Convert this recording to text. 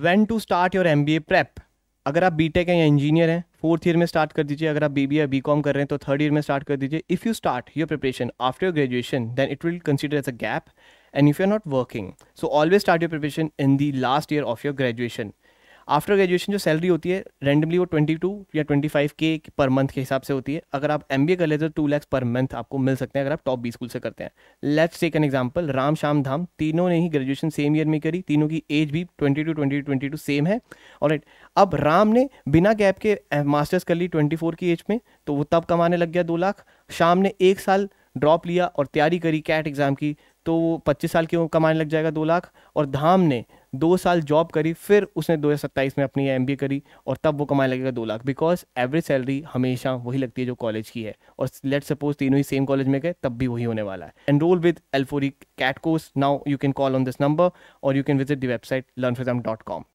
when to start your M B A prep अगर आप B take हैं या इंजीनियर हैं फोर्थ ईयर में स्टार्ट कर दीजिए अगर आप बी बी या बी कॉम कर रहे हैं तो थर्ड ईयर में स्टार्ट कर दीजिए if you start your preparation after your graduation then it will consider as a gap and if you are not working so always start your preparation in the last year of your graduation after graduation जो salary होती है randomly वो twenty two या twenty five के per month के हिसाब से होती है अगर आप एम बी ए कर लेते हो टू लैक्स पर मंथ आपको मिल सकते हैं अगर आप टॉप बी स्कूल से करते हैं let's take an example Ram Shyam Dham तीनों ने ही ग्रेजुएशन सेम ईयर में करी तीनों की एज भी twenty two twenty twenty two same है और राइट अब राम ने बिना गैप के मास्टर्स eh, कर ली ट्वेंटी फोर की एज में तो वो तब कमाने लग गया दो लाख शाम ने एक साल ड्रॉप लिया और तैयारी करी कैट एग्ज़ाम की तो वो पच्चीस साल के कमाने लग जाएगा दो लाख और धाम ने दो साल जॉब करी फिर उसने दो में अपनी एम करी और तब वो कमाने लगेगा दो लाख बिकॉज एवरेज सैलरी हमेशा वही लगती है जो कॉलेज की है और लेट सपोज तीनों ही सेम कॉलेज में गए तब भी वही होने वाला है enrol with Alphori CAT course now you can call on this number और you can visit the website learn dot com